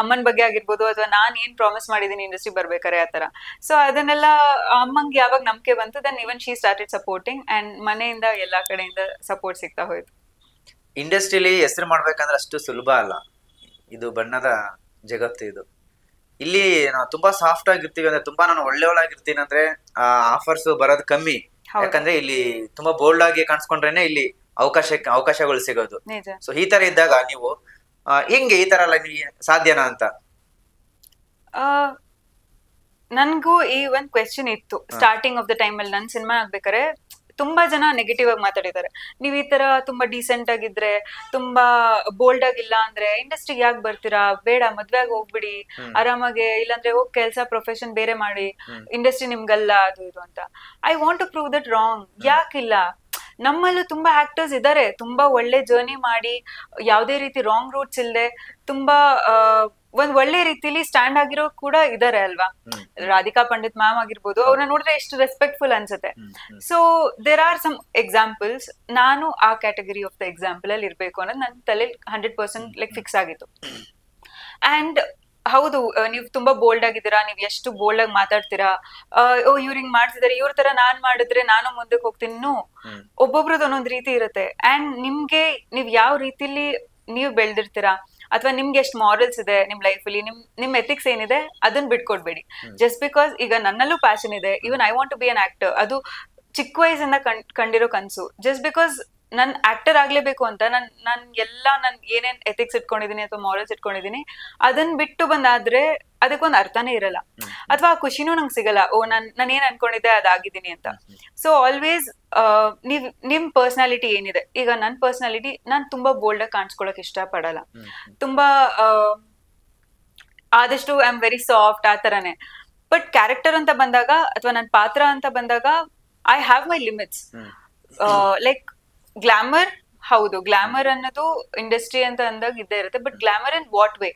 ಅಮ್ಮನ ಬಗ್ಗೆ ಆಗಿರ್ಬೋದು ಅಥವಾ ನಾನ್ ಏನ್ ಪ್ರಾಮಿಸ್ ಮಾಡಿದೀನಿ ಇಂಡಸ್ಟ್ರಿ ಬರ್ಬೇಕಾರೆ ತರ ಸೊ ಅದನ್ನೆಲ್ಲ ಅಮ್ಮಂಗ್ ಯಾವಾಗ ನಂಬಿಕೆ ಬಂತು then even she started supporting and ಮನೆಯಿಂದ ಎಲ್ಲಾ ಕಡೆಯಿಂದ ಸಪೋರ್ಟ್ ಸಿಗ್ತಾ ಹೋಯ್ತು ಇಂಡಸ್ಟ್ರಿಲಿ ಹೆಸರು ಮಾಡ್ಬೇಕಂದ್ರೆ ಅಷ್ಟು ಸುಲಭ ಅಲ್ಲ ಇದು ಬಣ್ಣದ ಜಗತ್ತು ಇದು ಇಲ್ಲಿ ನಾವು ತುಂಬಾ ಸಾಫ್ಟ್ ಆಗಿರ್ತೀವಿ ಅಂದ್ರೆ ತುಂಬಾ ನಾನು ಒಳ್ಳೆಯವಳಾಗಿರ್ತೀನಿ ಅಂದ್ರೆ ಆಫರ್ಸ್ ಬರೋದು ಕಮ್ಮಿ ಯಾಕಂದ್ರೆ ಇಲ್ಲಿ ತುಂಬಾ ಬೋಲ್ಡ್ ಆಗಿ ಕಾಣಿಸ್ಕೊಂಡ್ರೇನೆ ಇಲ್ಲಿ ಅವಕಾಶ ಅವಕಾಶಗಳು ಸಿಗೋದು ಸೊ ಈ ತರ ಇದ್ದಾಗ ನೀವು ಹೆಂಗೆ ಈ ತರ ಎಲ್ಲ ಅಂತ ನನ್ಗೂ ಈ ಒಂದ್ ಕ್ವೆಶನ್ ಇತ್ತು ಸ್ಟಾರ್ಟಿಂಗ್ ಆಫ್ ದ ಟೈಮ್ ಅಲ್ಲಿ ನನ್ ಸಿನಿಮಾ ಆಗ್ಬೇಕಾರೆ ತುಂಬಾ ಜನ ನೆಗೆಟಿವ್ ಆಗಿ ಮಾತಾಡಿದ್ದಾರೆ ನೀವ್ ಈ ತರ ತುಂಬಾ ಡೀಸೆಂಟ್ ಆಗಿದ್ರೆ ತುಂಬಾ ಬೋಲ್ಡ್ ಆಗಿಲ್ಲ ಅಂದ್ರೆ ಇಂಡಸ್ಟ್ರಿಗೆ ಯಾಕೆ ಬರ್ತೀರಾ ಬೇಡ ಮದ್ವೆ ಹೋಗ್ಬಿಡಿ ಆರಾಮಾಗೆ ಇಲ್ಲಾಂದ್ರೆ ಹೋಗಿ ಕೆಲ್ಸ ಪ್ರೊಫೆಷನ್ ಬೇರೆ ಮಾಡಿ ಇಂಡಸ್ಟ್ರಿ ನಿಮ್ಗಲ್ಲ ಅದು ಇದು ಅಂತ I want to prove that wrong ಯಾಕಿಲ್ಲ ನಮ್ಮಲ್ಲೂ ತುಂಬಾ ಆಕ್ಟರ್ಸ್ ಇದ್ದಾರೆ ತುಂಬಾ ಒಳ್ಳೆ ಜರ್ನಿ ಮಾಡಿ ಯಾವುದೇ ರೀತಿ ರಾಂಗ್ ರೂಟ್ಸ್ ಇಲ್ಲದೆ ತುಂಬಾ ಒಂದ್ ಒಳ್ಳೆ ರೀತಿಲಿ ಸ್ಟ್ಯಾಂಡ್ ಆಗಿರೋ ಕೂಡ ಇದಾರೆ ಅಲ್ವಾ ರಾಧಿಕಾ ಪಂಡಿತ್ ಮ್ಯಾಮ್ ಆಗಿರ್ಬೋದು ಅವ್ರನ್ನ ನೋಡಿದ್ರೆ ಎಷ್ಟು ರೆಸ್ಪೆಕ್ಟ್ಫುಲ್ ಅನ್ಸುತ್ತೆ so there are some examples ನಾನು ಆ ಕ್ಯಾಟಗರಿ ಆಫ್ ದ ಎಕ್ಸಾಂಪಲ್ ಅಲ್ಲಿ ಇರ್ಬೇಕು ಅನ್ನೋದು ನನ್ನ ತಲೆ ಹಂಡ್ರೆಡ್ ಪರ್ಸೆಂಟ್ ಲೈಕ್ ಫಿಕ್ಸ್ ಆಗಿತ್ತು ಅಂಡ್ ಹೌದು ನೀವು ತುಂಬಾ ಬೋಲ್ಡ್ ಆಗಿದ್ದೀರಾ ನೀವು ಎಷ್ಟು ಬೋಲ್ಡ್ ಆಗಿ ಮಾತಾಡ್ತೀರಾ ಓ ಇವ್ರ ಹಿಂಗ್ ಮಾಡ್ತಿದಾರೆ ಇವ್ರ ತರ ನಾನ್ ಮಾಡಿದ್ರೆ ನಾನು ಮುಂದಕ್ಕೆ ಹೋಗ್ತೀನಿ ಒಬ್ಬೊಬ್ರದ್ದು ಒಂದೊಂದ್ ರೀತಿ ಇರುತ್ತೆ ಅಂಡ್ ನಿಮ್ಗೆ ನೀವ್ ಯಾವ ರೀತಿಲಿ ನೀವು ಬೆಳ್ದಿರ್ತೀರಾ ಅಥವಾ ನಿಮ್ಗೆ ಎಷ್ಟು ಮಾರಲ್ಸ್ ಇದೆ ನಿಮ್ ಲೈಫ್ ಅಲ್ಲಿ ನಿಮ್ ನಿಮ್ ಎಥಿಕ್ಸ್ ಏನಿದೆ ಅದನ್ನ ಬಿಟ್ಕೊಡ್ಬೇಡಿ ಜಸ್ಟ್ ಬಿಕಾಸ್ ಈಗ ನನ್ನಲ್ಲೂ ಪ್ಯಾಷನ್ ಇದೆ even I want to be an actor ಅದು ಚಿಕ್ಕ ವಯಸ್ಸಿಂದ ಕಂಡಿರೋ ಕನ್ಸು ಜಸ್ಟ್ ಬಿಕಾಸ್ ನನ್ ಆಕ್ಟರ್ ಆಗ್ಲೇಬೇಕು ಅಂತ ನನ್ ನಾನು ಎಲ್ಲ ನನ್ ಏನೇನ್ ಎಥಿಕ್ಸ್ ಇಟ್ಕೊಂಡಿದೀನಿ ಅಥವಾ ಮಾರಲ್ಸ್ ಇಟ್ಕೊಂಡಿದೀನಿ ಅದನ್ನ ಬಿಟ್ಟು ಬಂದಾದ್ರೆ ಅದಕ್ಕೊಂದು ಅರ್ಥನೇ ಇರಲ್ಲ ಅಥವಾ ಆ ಖುಷಿನೂ ನಂಗೆ ಸಿಗಲ್ಲ ಓ ನಾನು ನಾನು ಏನ್ ಅನ್ಕೊಂಡಿದ್ದೆ ಅದಾಗಿದ್ದೀನಿ ಅಂತ ಸೊ ಆಲ್ವೇಸ್ ನೀವ್ ನಿಮ್ ಪರ್ಸ್ನಾಲಿಟಿ ಏನಿದೆ ಈಗ ನನ್ನ ಪರ್ಸ್ನಾಲಿಟಿ ನಾನು ತುಂಬಾ ಬೋಲ್ಡ್ ಆಗಿ ಕಾಣಿಸ್ಕೊಳಕ್ ಇಷ್ಟ ಪಡಲ್ಲ ತುಂಬಾ ಆದಷ್ಟು ಐ ಆಮ್ ವೆರಿ ಸಾಫ್ಟ್ ಆ ತರನೇ ಬಟ್ ಕ್ಯಾರೆಕ್ಟರ್ ಅಂತ ಬಂದಾಗ ಅಥವಾ ನನ್ನ ಪಾತ್ರ ಅಂತ ಬಂದಾಗ I have my limits like glamour ಹೌದು ಗ್ಲಾಮರ್ ಅನ್ನೋದು ಇಂಡಸ್ಟ್ರಿ ಅಂತ ಅಂದಾಗ ಇದ್ದೇ ಇರುತ್ತೆ but glamour in what way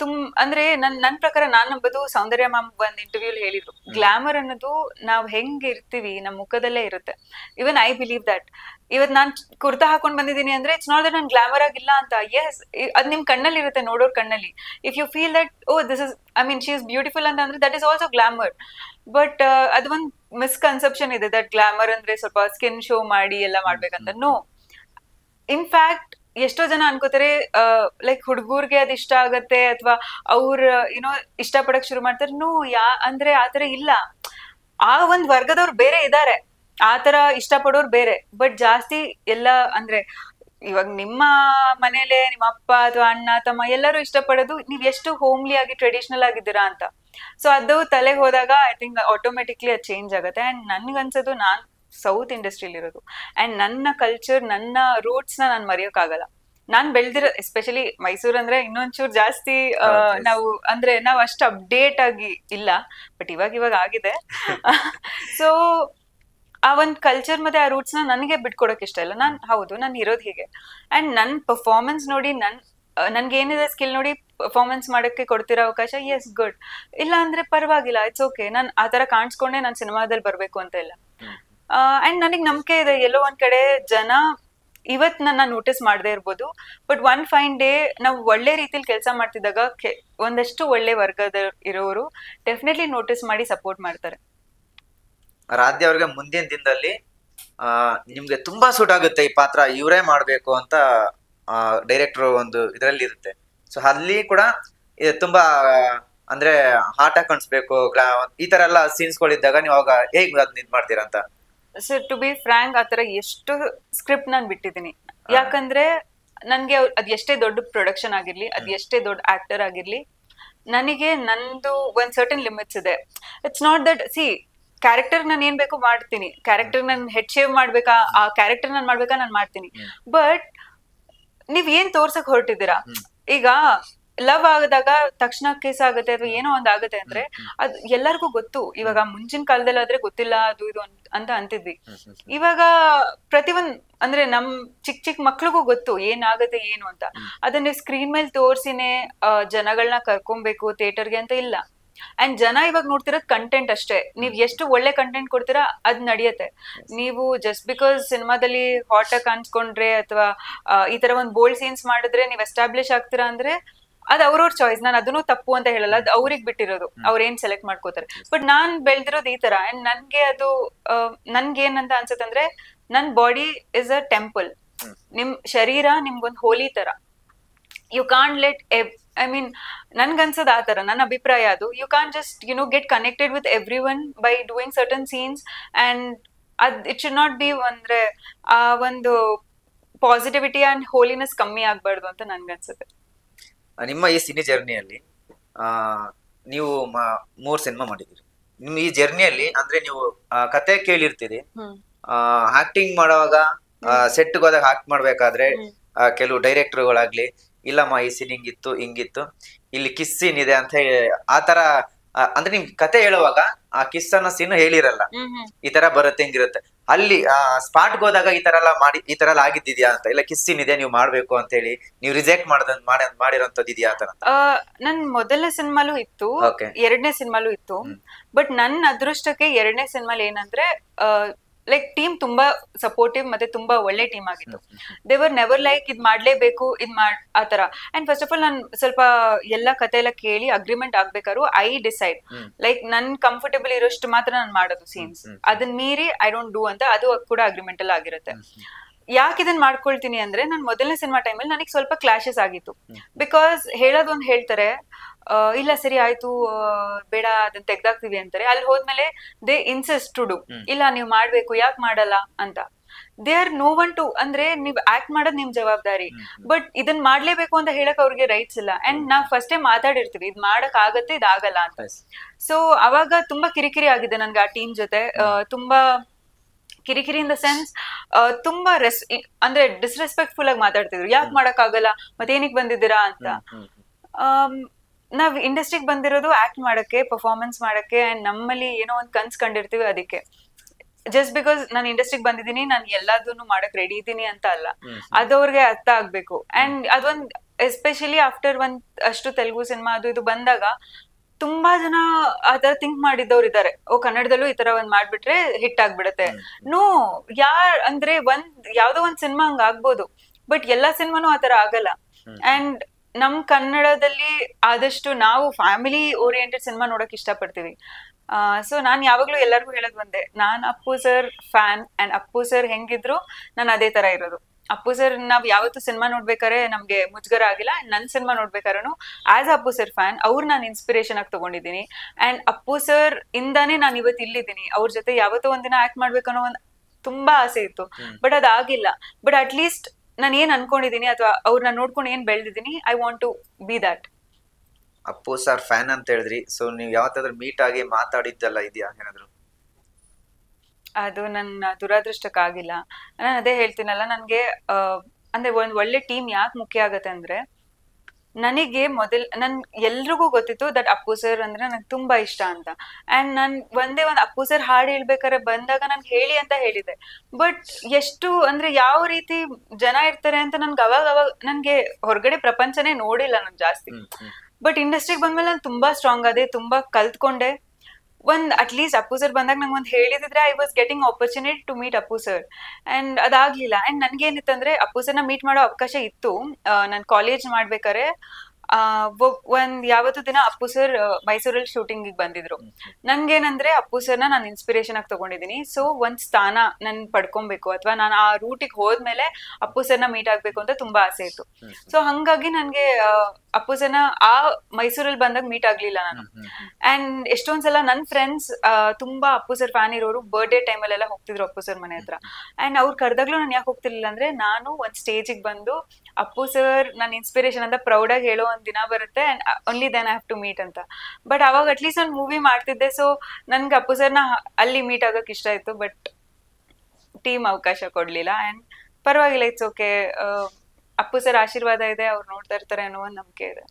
ತುಮ್ ಅಂದ್ರೆ ನನ್ ನನ್ ಪ್ರಕಾರ ನಾನ್ ನಂಬೋದು ಸೌಂದರ್ಯ ಮ್ಯಾಮ್ ಒಂದ್ ಇಂಟರ್ವ್ಯೂ ಹೇಳಿದ್ರು ಗ್ಲಾಮರ್ ಅನ್ನೋದು ನಾವ್ ಹೆಂಗ್ ಇರ್ತೀವಿ ನಮ್ ಮುಖದಲ್ಲೇ ಇರುತ್ತೆ ಇವನ್ ಐ ಬಿಲೀವ್ ದಟ್ ಇವತ್ ನಾನ್ ಕುರ್ತಾ ಹಾಕೊಂಡ್ ಬಂದಿದ್ದೀನಿ ಅಂದ್ರೆ ಇಟ್ಸ್ ನಾಟ್ ದಟ್ ನನ್ ಗ್ಲಾಮರ್ ಆಗಿಲ್ಲ ಅಂತ ಎಸ್ ಅದ್ ನಿಮ್ ಕಣ್ಣಲ್ಲಿ ಇರುತ್ತೆ ನೋಡೋರ್ ಕಣ್ಣಲ್ಲಿ if you feel that oh this is I mean she is beautiful ಅಂತ ಅಂದ್ರೆ that is also glamour but ಅದೊಂದು ಮಿಸ್ಕನ್ಸೆಪ್ಷನ್ ಇದೆ ದಟ್ ಗ್ಲಾಮರ್ ಅಂದ್ರೆ ಸ್ವಲ್ಪ ಸ್ಕಿನ್ ಶೋ ಮಾಡಿ ಎಲ್ಲ ಮಾಡ್ಬೇಕಂತ ನೋ ಇನ್ಫ್ಯಾಕ್ಟ್ ಎಷ್ಟೋ ಜನ ಅನ್ಕೋತಾರೆ ಲೈಕ್ ಹುಡುಗರ್ಗೆ ಅದ್ ಇಷ್ಟ ಆಗತ್ತೆ ಅಥವಾ ಅವ್ರ ಏನೋ ಇಷ್ಟ ಪಡಕ್ ಶುರು ಮಾಡ್ತಾರೆ ನೋ ಯಾ ಅಂದ್ರೆ ಆತರ ಇಲ್ಲ ಆ ಒಂದ್ ವರ್ಗದವ್ರು ಬೇರೆ ಇದ್ದಾರೆ ಆತರ ಇಷ್ಟ ಪಡೋರ್ ಬೇರೆ ಬಟ್ ಜಾಸ್ತಿ ಎಲ್ಲ ಅಂದ್ರೆ ಇವಾಗ ನಿಮ್ಮ ಮನೇಲೆ ನಿಮ್ಮ ಅಪ್ಪ ಅಥವಾ ಅಣ್ಣ ತಮ್ಮ ಎಲ್ಲರೂ ಇಷ್ಟಪಡೋದು ನೀವ್ ಎಷ್ಟು ಹೋಮ್ಲಿ ಆಗಿ ಟ್ರೆಡಿಷನಲ್ ಆಗಿದ್ದೀರಾ ಅಂತ ಸೊ ಅದು ತಲೆಗೆ ಹೋದಾಗ ಐ ಥಿಂಕ್ ಆಟೋಮೆಟಿಕ್ಲಿ ಅದು ಚೇಂಜ್ ಆಗುತ್ತೆ ಆ್ಯಂಡ್ ಅನ್ಸೋದು ನಾನು ಸೌತ್ ಇಂಡಸ್ಟ್ರಿಲಿರೋದು ಆ್ಯಂಡ್ ನನ್ನ ಕಲ್ಚರ್ ನನ್ನ ರೂಟ್ಸ್ನ ನಾನು ಮರೆಯೋಕ್ಕಾಗಲ್ಲ ನಾನು ಬೆಳೆದಿರೋ ಎಸ್ಪೆಷಲಿ ಮೈಸೂರ್ ಅಂದ್ರೆ ಇನ್ನೊಂಚೂರು ಜಾಸ್ತಿ ನಾವು ಅಂದ್ರೆ ನಾವು ಅಷ್ಟು ಅಪ್ಡೇಟ್ ಆಗಿ ಇಲ್ಲ ಬಟ್ ಇವಾಗ ಇವಾಗ ಆಗಿದೆ ಸೊ ಆ ಒಂದು ಕಲ್ಚರ್ ಮತ್ತೆ ಆ ರೂಟ್ಸ್ನ ನನಗೆ ಬಿಟ್ಕೊಡೋಕೆ ಇಷ್ಟ ಇಲ್ಲ ನಾನು ಹೌದು ನಾನು ಇರೋದು ಹೀಗೆ ಆ್ಯಂಡ್ ನನ್ನ ಪರ್ಫಾರ್ಮೆನ್ಸ್ ನೋಡಿ ನನ್ನ ನನ್ಗೆ ಏನಿದೆ ಸ್ಕಿಲ್ ನೋಡಿ ಪರ್ಫಾರ್ಮೆನ್ಸ್ ಮಾಡೋಕೆ ಕೊಡ್ತಿರೋ ಅವಕಾಶ ಎಸ್ ಗುಡ್ ಇಲ್ಲ ಅಂದ್ರೆ ಪರವಾಗಿಲ್ಲ ಇಟ್ಸ್ ಓಕೆ ನಾನು ಆ ತರ ಕಾಣಿಸ್ಕೊಂಡೆ ನಾನು ಸಿನಿಮಾದಲ್ಲಿ ಬರ್ಬೇಕು ಅಂತ ಇಲ್ಲ ಅಂಡ್ ನನಗೆ ನಂಬಿಕೆ ಇದೆ ಎಲ್ಲೋ ಒಂದ್ ಕಡೆ ಜನ ಇವತ್ ನನ್ನ ನೋಟಿಸ್ ಮಾಡದೇ ಇರ್ಬೋದು ಬಟ್ ಒನ್ ಫೈನ್ ಡೇ ನಾವು ಒಳ್ಳೆ ರೀತಿಲಿ ಕೆಲಸ ಮಾಡ್ತಿದ್ದಾಗ ಒಂದಷ್ಟು ಒಳ್ಳೆ ವರ್ಗದ ಇರೋರು ಡೆಫಿನೆಟ್ಲಿ ನೋಟಿಸ್ ಮಾಡಿ ಸಪೋರ್ಟ್ ಮಾಡ್ತಾರೆ ರಾಧ್ಯ ಅವ್ರಿಗೆ ಮುಂದಿನ ದಿನದಲ್ಲಿ ನಿಮ್ಗೆ ತುಂಬಾ ಸೂಟ್ ಆಗುತ್ತೆ ಈ ಪಾತ್ರ ಇವರೇ ಮಾಡ್ಬೇಕು ಅಂತ ಡೈರೆಕ್ಟರ್ ಒಂದು ಇದರಲ್ಲಿ ಇರುತ್ತೆ ಸೊ ಅಲ್ಲಿ ಕೂಡ ತುಂಬಾ ಅಂದ್ರೆ ಹಾಟ ಕಾಣಿಸ್ಬೇಕು ಈ ತರ ಎಲ್ಲ ಸೀನ್ಸ್ ಗಳಿದ್ದಾಗ ನೀವು ಅವಾಗ ಹೇಗ್ ಅದನ್ನ ಇದ್ ಮಾಡ್ತೀರಾ ಅಂತ ಸರ್ ಟು ಬಿ ಫ್ರಾಂಕ್ ಆತರ ಎಷ್ಟು ಸ್ಕ್ರಿಪ್ಟ್ ನಾನು ಬಿಟ್ಟಿದ್ದೀನಿ ಯಾಕಂದ್ರೆ ನನ್ಗೆ ಅದ್ ಎಷ್ಟೇ ದೊಡ್ಡ ಪ್ರೊಡಕ್ಷನ್ ಆಗಿರ್ಲಿ ಅದ್ ಎಷ್ಟೇ ದೊಡ್ಡ ಆಕ್ಟರ್ ಆಗಿರ್ಲಿ ನನಗೆ ನಂದು ಒಂದ್ ಸರ್ಟನ್ ಲಿಮಿಟ್ಸ್ ಇದೆ it's not that see character ನಾನು ಏನ್ ಬೇಕು ಮಾಡ್ತೀನಿ ಕ್ಯಾರೆಕ್ಟರ್ ನಾನು ಹೆಡ್ ಶೇವ್ ಮಾಡ್ಬೇಕಾ ಆ ಕ್ಯಾರೆಕ್ಟರ್ ನಾನು ಮಾಡ್ಬೇಕಾ ನಾನು ಮಾಡ್ತೀನಿ ಬಟ್ ನೀವ್ ಏನ್ ತೋರ್ಸಕ್ ಹೊರಟಿದ್ದೀರಾ ಈಗ ಲವ್ ಆಗದಾಗ ತಕ್ಷಣ ಕೇಸ್ ಆಗುತ್ತೆ ಅಥವಾ ಏನೋ ಒಂದ್ ಆಗುತ್ತೆ ಅಂದ್ರೆ ಅದ್ ಎಲ್ಲರಿಗೂ ಗೊತ್ತು ಇವಾಗ ಮುಂಚಿನ ಕಾಲದಲ್ಲಿ ಆದ್ರೆ ಗೊತ್ತಿಲ್ಲ ಅದು ಇದು ಅಂತ ಅಂತಿದ್ವಿ ಇವಾಗ ಪ್ರತಿ ಒಂದ್ ಅಂದ್ರೆ ನಮ್ ಚಿಕ್ಕ ಚಿಕ್ಕ ಮಕ್ಳಿಗೂ ಗೊತ್ತು ಏನಾಗುತ್ತೆ ಏನು ಅಂತ ಅದನ್ನ ಸ್ಕ್ರೀನ್ ಮೇಲೆ ತೋರ್ಸಿನೇ ಜನಗಳನ್ನ ಕರ್ಕೊಬೇಕು ಥಿಯೇಟರ್ಗೆ ಅಂತ ಇಲ್ಲ ಅಂಡ್ ಜನ ಇವಾಗ ನೋಡ್ತಿರೋದು ಕಂಟೆಂಟ್ ಅಷ್ಟೇ ನೀವ್ ಎಷ್ಟು ಒಳ್ಳೆ ಕಂಟೆಂಟ್ ಕೊಡ್ತೀರಾ ಅದ್ ನಡೆಯುತ್ತೆ ನೀವು ಜಸ್ಟ್ ಬಿಕಾಸ್ ಸಿನಿಮಾದಲ್ಲಿ ಹಾಟ್ ಆಗಿ ಕಾಣಿಸ್ಕೊಂಡ್ರೆ ಅಥವಾ ಈ ತರ ಒಂದ್ ಬೋಲ್ಡ್ ಸೀನ್ಸ್ ಮಾಡಿದ್ರೆ ನೀವ್ ಎಸ್ಟಾಬ್ಲಿಷ್ ಆಗ್ತೀರಾ ಅಂದ್ರೆ ಅದ್ ಅವ್ರವ್ರ ಚಾಯ್ಸ್ ನಾನು ಅದನ್ನು ತಪ್ಪು ಅಂತ ಹೇಳಲ್ಲ ಅದು ಅವ್ರಿಗೆ ಬಿಟ್ಟಿರೋದು ಅವ್ರ ಏನ್ ಸೆಲೆಕ್ಟ್ ಮಾಡ್ಕೋತಾರೆ ಬಟ್ ನಾನ್ ಬೆಳೆದಿರೋದು ಈ ತರ ಅಂಡ್ ನನ್ಗೆ ಅದು ನನ್ಗೆ ಏನಂತ ಅನ್ಸುತ್ತಂದ್ರೆ ನನ್ ಬಾಡಿ ಇಸ್ ಅ ಟೆಂಪಲ್ ನಿಮ್ ಶರೀರ ನಿಮ್ಗೊಂದು ಹೋಲಿ ತರ you can't let I mean ನನ್ಗನ್ಸೋದು ಆ ಥರ ನನ್ನ ಅಭಿಪ್ರಾಯ ಅದು you can just you know get connected with everyone by doing certain scenes and ಅದ್ ಇಟ್ ಶುಡ್ ನಾಟ್ ಬಿ ಅಂದ್ರೆ ಆ ಒಂದು ಪಾಸಿಟಿವಿಟಿ ಅಂಡ್ ಹೋಲಿನೆಸ್ ಕಮ್ಮಿ ಆಗಬಾರ್ದು ಅಂತ ನನ್ಗನ್ಸುತ್ತೆ ನಿಮ್ಮ ಈ ಸಿನಿ ಜರ್ನಿಯಲ್ಲಿ ನೀವು ಮೂರು ಸಿನಿಮಾ ಮಾಡಿದ್ದೀರಿ ನಿಮ್ಮ ಈ ಜರ್ನಿಯಲ್ಲಿ ಅಂದ್ರೆ ನೀವು ಕತೆ ಕೇಳಿರ್ತೀರಿ ಆಕ್ಟಿಂಗ್ ಮಾಡುವಾಗ ಸೆಟ್ ಹೋದಾಗ ಆಕ್ಟ್ ಮಾಡ್ಬೇಕಾದ್ರೆ ಕೆಲವು ಡೈರೆಕ್ಟರ್ಗಳಾಗ್ಲಿ ಇಲ್ಲಮ್ಮ ಈ ಸೀನ್ ಹಿಂಗಿತ್ತು ಹಿಂಗಿತ್ತು ಇಲ್ಲಿ ಕಿಸ್ ಸೀನ್ ಇದೆ ಅಂತ ಹೇಳಿ ಆ ಅಂದ್ರೆ ನಿಮ್ ಕತೆ ಹೇಳುವಾಗ ಆ ಕಿಸ್ ಅನ್ನೋ ಸೀನ್ ಹೇಳಿರಲ್ಲ ಈ ತರ ಬರುತ್ತೆ ಹಿಂಗಿರುತ್ತೆ ಅಲ್ಲಿ ಸ್ಪಾಟ್ ಹೋದಾಗ ಈ ತರ ಎಲ್ಲ ಮಾಡಿ ಈ ತರ ಎಲ್ಲ ಆಗಿದ್ದಿದ್ಯಾ ಅಂತ ಇಲ್ಲ ಕಿಸ್ ಸೀನ್ ಇದೆ ನೀವು ಮಾಡ್ಬೇಕು ಅಂತ ಹೇಳಿ ನೀವು ರಿಜೆಕ್ಟ್ ಮಾಡದ ಮಾಡಿರೋಂಥದ್ದು ಇದೆಯಾ ಅಂತ ನನ್ ಮೊದಲನೇ ಸಿನಿಮಾಲು ಇತ್ತು ಎರಡನೇ ಸಿನಿಮಾಲು ಇತ್ತು ಬಟ್ ನನ್ನ ಅದೃಷ್ಟಕ್ಕೆ ಎರಡನೇ ಸಿನಿಮಾಲ್ ಏನಂದ್ರೆ ಲೈಕ್ ಟೀಮ್ ತುಂಬಾ ಸಪೋರ್ಟಿವ್ ಮತ್ತೆ ತುಂಬಾ ಒಳ್ಳೆ ಟೀಮ್ ಆಗಿತ್ತು ದೇವರ್ ನೆವರ್ ಲೈಕ್ ಇದ್ ಮಾಡ್ಲೇಬೇಕು ಇದ್ ಮಾಡ್ ಆತರ ಅಂಡ್ ಫಸ್ಟ್ ಆಫ್ ಆಲ್ ನಾನ್ ಸ್ವಲ್ಪ ಎಲ್ಲ ಕತೆ ಎಲ್ಲ ಕೇಳಿ ಅಗ್ರಿಮೆಂಟ್ ಆಗ್ಬೇಕಾದ್ರು ಐ ಡಿಸೈಡ್ ಲೈಕ್ ನನ್ ಕಂಫರ್ಟೇಬಲ್ ಇರೋಷ್ಟು ಮಾತ್ರ ನಾನು ಮಾಡೋದು ಸೀನ್ಸ್ ಅದನ್ನ ಮೀರಿ ಐ ಡೋಂಟ್ ಡೂ ಅಂತ ಅದು ಕೂಡ ಅಗ್ರಿಮೆಂಟ್ ಅಲ್ಲಿ ಆಗಿರುತ್ತೆ ಯಾಕೆ ಇದನ್ನ ಮಾಡ್ಕೊಳ್ತೀನಿ ಅಂದ್ರೆ ನಾನು ಮೊದಲನೇ ಸಿನಿಮಾ ಟೈಮಲ್ಲಿ ನನಗೆ ಸ್ವಲ್ಪ ಕ್ಲಾಶಸ್ ಆಗಿತ್ತು ಬಿಕಾಸ್ ಹೇಳೋದೊಂದು ಹೇಳ್ತಾರೆ ಇಲ್ಲ ಸರಿ ಆಯ್ತು ಬೇಡ ಅದನ್ನ ತೆಗ್ದಾಕ್ತಿವಿ ಅಂತಾರೆ ಅಲ್ಲಿ ಹೋದ್ಮೇಲೆ ದೇ ಇನ್ಸಿಸ್ಟ್ ಟು ಡು ಇಲ್ಲ ನೀವು ಮಾಡ್ಬೇಕು ಯಾಕೆ ಮಾಡಲ್ಲ ಅಂತ they are no one to ಅಂದ್ರೆ ನೀವು ಆಕ್ಟ್ ಮಾಡೋದ್ ನಿಮ್ ಜವಾಬ್ದಾರಿ ಬಟ್ ಇದನ್ ಮಾಡ್ಲೇಬೇಕು ಅಂತ ಹೇಳಕ್ ಅವ್ರಿಗೆ ರೈಟ್ಸ್ ಇಲ್ಲ ಅಂಡ್ ನಾವ್ ಫಸ್ಟ್ ಟೈಮ್ ಮಾತಾಡಿರ್ತೀವಿ ಇದ್ ಮಾಡಕ್ ಆಗತ್ತೆ ಇದಾಗಲ್ಲ ಅಂತ ಸೊ ಅವಾಗ ತುಂಬಾ ಕಿರಿಕಿರಿ ಆಗಿದೆ ನನ್ಗೆ ಆ ಟೀಮ್ ಜೊತೆ ತುಂಬಾ ಕಿರಿಕಿರಿ ಇನ್ ದ ಸೆನ್ಸ್ ತುಂಬಾ ರೆಸ್ ಅಂದ್ರೆ ಡಿಸ್ರೆಸ್ಪೆಕ್ಟ್ಫುಲ್ ಆಗಿ ಮಾತಾಡ್ತಿದ್ರು ಯಾಕೆ ಮಾಡಕ್ ಆಗಲ್ಲ ಮತ್ತೇನಿಕ್ ಬಂದಿದ್ದೀರಾ ಅಂತ ನಾವ್ ಇಂಡಸ್ಟ್ರಿಗೆ ಬಂದಿರೋದು ಆಕ್ಟ್ ಮಾಡಕ್ಕೆ ಪರ್ಫಾರ್ಮೆನ್ಸ್ ಮಾಡಕ್ಕೆ ಅಂಡ್ ನಮ್ಮಲ್ಲಿ ಏನೋ ಒಂದ್ ಕನ್ಸ್ ಕಂಡಿರ್ತೀವಿ ಅದಕ್ಕೆ ಜಸ್ಟ್ ಬಿಕಾಸ್ ನಾನು ಇಂಡಸ್ಟ್ರಿಗೆ ಬಂದಿದ್ದೀನಿ ನಾನ್ ಎಲ್ಲಾದನ್ನು ಮಾಡಕ್ ರೆಡಿ ಇದ್ದೀನಿ ಅಂತ ಅಲ್ಲ ಅದವ್ರಿಗೆ ಅರ್ಥ ಆಗ್ಬೇಕು ಅಂಡ್ ಅದೊಂದ್ ಎಸ್ಪೆಷಲಿ ಆಫ್ಟರ್ ಒಂದ್ ಅಷ್ಟು ತೆಲುಗು ಸಿನಿಮಾ ಅದು ಇದು ಬಂದಾಗ ತುಂಬಾ ಜನ ಆತರ ಥಿಂಕ್ ಮಾಡಿದವ್ರು ಇದಾರೆ ಓ ಕನ್ನಡದಲ್ಲೂ ಈ ತರ ಒಂದ್ ಮಾಡ್ಬಿಟ್ರೆ ಹಿಟ್ ಆಗ್ಬಿಡತ್ತೆ ನೋ ಯಾರ್ ಅಂದ್ರೆ ಒಂದ್ ಯಾವ್ದೋ ಒಂದ್ ಸಿನಿಮಾ ಹಂಗ ಆಗ್ಬೋದು ಬಟ್ ಎಲ್ಲಾ ಸಿನಿಮಾನು ಆತರ ಆಗಲ್ಲ ಅಂಡ್ ನಮ್ ಕನ್ನಡದಲ್ಲಿ ಆದಷ್ಟು ನಾವು ಫ್ಯಾಮಿಲಿ ಓರಿಯೆಂಟೆಡ್ ಸಿನಿಮಾ ನೋಡಕ್ ಇಷ್ಟಪಡ್ತೀವಿ ಸೊ ನಾನು ಯಾವಾಗ್ಲೂ ಎಲ್ಲರಿಗೂ ಹೇಳೋದು ಒಂದೇ ನಾನು Appu sir fan and Appu sir ಹೆಂಗಿದ್ರು ನಾನು ಅದೇ ತರ ಇರೋದು ಅಪ್ಪು ಸರ್ ನಾವ್ ಯಾವತ್ತು ಸಿನಿಮಾ ನೋಡ್ಬೇಕಾರೆ ನಮ್ಗೆ ಮುಜುಗರ ಆಗಿಲ್ಲ ನನ್ ಸಿನಿಮಾ ನೋಡ್ಬೇಕಾರೂ ಆಸ್ ಅಪ್ಪು ಸರ್ ಫ್ಯಾನ್ ಅವ್ರು ನಾನು ಇನ್ಸ್ಪಿರೇಷನ್ ಆಗಿ ತಗೊಂಡಿದ್ದೀನಿ ಅಂಡ್ ಅಪ್ಪು ಸರ್ ಇಂದಾನೇ ನಾನು ಇವತ್ತು ಇಲ್ಲಿದ್ದೀನಿ ಅವ್ರ ಜೊತೆ ಯಾವತ್ತೋ ಒಂದಿನ ಆಕ್ಟ್ ಮಾಡ್ಬೇಕನ್ನೋ ಒಂದು ತುಂಬಾ ಆಸೆ ಇತ್ತು ಬಟ್ ಅದಾಗಿಲ್ಲ ಬಟ್ ಅಟ್ ಲೀಸ್ಟ್ ನಾನು ಏನ್ ಅನ್ಕೊಂಡಿದೀನಿ ಅಥವಾ ಅವ್ರನ್ನ ನೋಡ್ಕೊಂಡು ಏನ್ ಬೆಳೆದಿದ್ದೀನಿ I want to be that Appu sir fan ಅಂತ ಹೇಳಿದ್ರಿ ಸೊ ನೀವು ಯಾವತ್ತಾದ್ರೂ ಮೀಟ್ ಆಗಿ ಮಾತಾಡಿದ್ದಲ್ಲ ಇದೆಯಾ ಏನಾದ್ರು ಅದು ನನ್ನ ದುರಾದೃಷ್ಟಕ್ಕಾಗಿಲ್ಲ ನಾನು ಅದೇ ಹೇಳ್ತೀನಲ್ಲ ನನಗೆ ಅಂದ್ರೆ ಒಂದು ಒಳ್ಳೆ ಟೀಮ್ ಯಾಕೆ ಮುಖ್ಯ ಆಗತ್ತೆ ಅಂದ್ರೆ ನನಗೆ ಮೊದಲ್ ನನ್ ಎಲ್ರಿಗೂ ಗೊತ್ತಿತ್ತು ದಟ್ ಅಪ್ಪು ಸರ್ ಅಂದ್ರೆ ನಂಗೆ ತುಂಬಾ ಇಷ್ಟ ಅಂತ ಅಂಡ್ ನನ್ ಒಂದೇ ಒಂದ್ ಅಪ್ಪು ಸರ್ ಹಾಡು ಹೇಳ್ಬೇಕಾದ್ರೆ ಬಂದಾಗ ನನ್ ಹೇಳಿ ಅಂತ ಹೇಳಿದೆ ಬಟ್ ಎಷ್ಟು ಅಂದ್ರೆ ಯಾವ ರೀತಿ ಜನ ಇರ್ತಾರೆ ಅಂತ ನನ್ಗೆ ಅವಾಗ ಅವಾಗ ನನ್ಗೆ ಹೊರಗಡೆ ಪ್ರಪಂಚನೇ ನೋಡಿಲ್ಲ ನಾನು ಜಾಸ್ತಿ ಬಟ್ ಇಂಡಸ್ಟ್ರಿಗೆ ಬಂದ್ಮೇಲೆ ನಾನು ತುಂಬಾ ಸ್ಟ್ರಾಂಗ್ ಅದೇ ತುಂಬಾ ಕಲ್ತ್ಕೊಂಡೆ ಒಂದು ಅಟ್ಲೀಸ್ಟ್ ಅಪ್ಪು ಸರ್ ಬಂದಾಗ ನಂಗೆ ಒಂದು ಹೇಳಿದ್ರೆ I was getting opportunity to meet Appu sir and ಅದಾಗ್ಲಿಲ್ಲ ಅಂಡ್ ನನ್ಗೇನಿತ್ತಂದ್ರೆ ಅಪ್ಪು ಸರ್ನ ಮೀಟ್ ಮಾಡೋ ಅವಕಾಶ ಇತ್ತು ನಾನು ಕಾಲೇಜ್ ಮಾಡ್ಬೇಕಾರೆ ಒಂದ್ ಯಾವತ್ತು ದಿನ ಅಪ್ಪು ಸರ್ ಮೈಸೂರಲ್ಲಿ ಶೂಟಿಂಗ್ ಬಂದಿದ್ರು ಏನಂದ್ರೆ ಅಪ್ಪು ಸರ್ನ ನಾನು ಇನ್ಸ್ಪಿರೇಷನ್ ಆಗಿ ತಗೊಂಡಿದೀನಿ ಸೊ ಒಂದ್ ಸ್ಥಾನ ನನ್ ಪಡ್ಕೊಬೇಕು ಅಥವಾ ನಾನು ಆ ರೂಟಿಗೆ ಹೋದ್ಮೇಲೆ ಅಪ್ಪು ಸರ್ನ ಮೀಟ್ ಆಗ್ಬೇಕು ಅಂತ ತುಂಬಾ ಆಸೆ ಇತ್ತು ಸೊ ಹಂಗಾಗಿ ನನ್ಗೆ ಅಪ್ಪು ಸರ್ನ ಆ ಮೈಸೂರಲ್ಲಿ ಬಂದಾಗ ಮೀಟ್ ಆಗ್ಲಿಲ್ಲ ನಾನು ಅಂಡ್ ಎಷ್ಟೊಂದ್ಸಲ ಸಲ ನನ್ ಫ್ರೆಂಡ್ಸ್ ತುಂಬಾ ಅಪ್ಪು ಸರ್ ಫ್ಯಾನ್ ಇರೋರು ಬರ್ಡೇ ಟೈಮಲ್ಲೆಲ್ಲ ಹೋಗ್ತಿದ್ರು ಅಪ್ಪು ಸರ್ ಮನೆ ಹತ್ರ ಅಂಡ್ ಅವ್ರು ಕರೆದಾಗ್ಲೂ ನಾನು ಯಾಕೆ ಹೋಗ್ತಿರ್ಲಿಲ್ಲ ಅಂದ್ರೆ ನಾನು ಒಂದ್ ಸ್ಟೇಜಿಗೆ ಬಂದು ಅಪ್ಪು ಸರ್ ನನ್ನ ಇನ್ಸ್ಪಿರೇಷನ್ ಅಂತ ಪ್ರೌಡ್ ಆಗಿ ಹೇಳೋ ಒಂದ್ ದಿನ ಬರುತ್ತೆ and only then I have to meet ಅಂತ ಬಟ್ ಅವಾಗ ಅಟ್ಲೀಸ್ಟ್ ಒಂದು ಮೂವಿ ಮಾಡ್ತಿದ್ದೆ ಸೊ ನನ್ಗೆ ಅಪ್ಪು ನ ಅಲ್ಲಿ ಮೀಟ್ ಆಗೋಕೆ ಇಷ್ಟ ಇತ್ತು ಬಟ್ ಟೀಮ್ ಅವಕಾಶ ಕೊಡ್ಲಿಲ್ಲ ಅಂಡ್ ಪರವಾಗಿಲ್ಲ it's okay uh, Appu sir ಆಶೀರ್ವಾದ ಇದೆ ಅವ್ರು ನೋಡ್ತಾ ಇರ್ತಾರೆ ಅನ್ನೋ ಒಂದು ನಂಬಿಕೆ ಇದೆ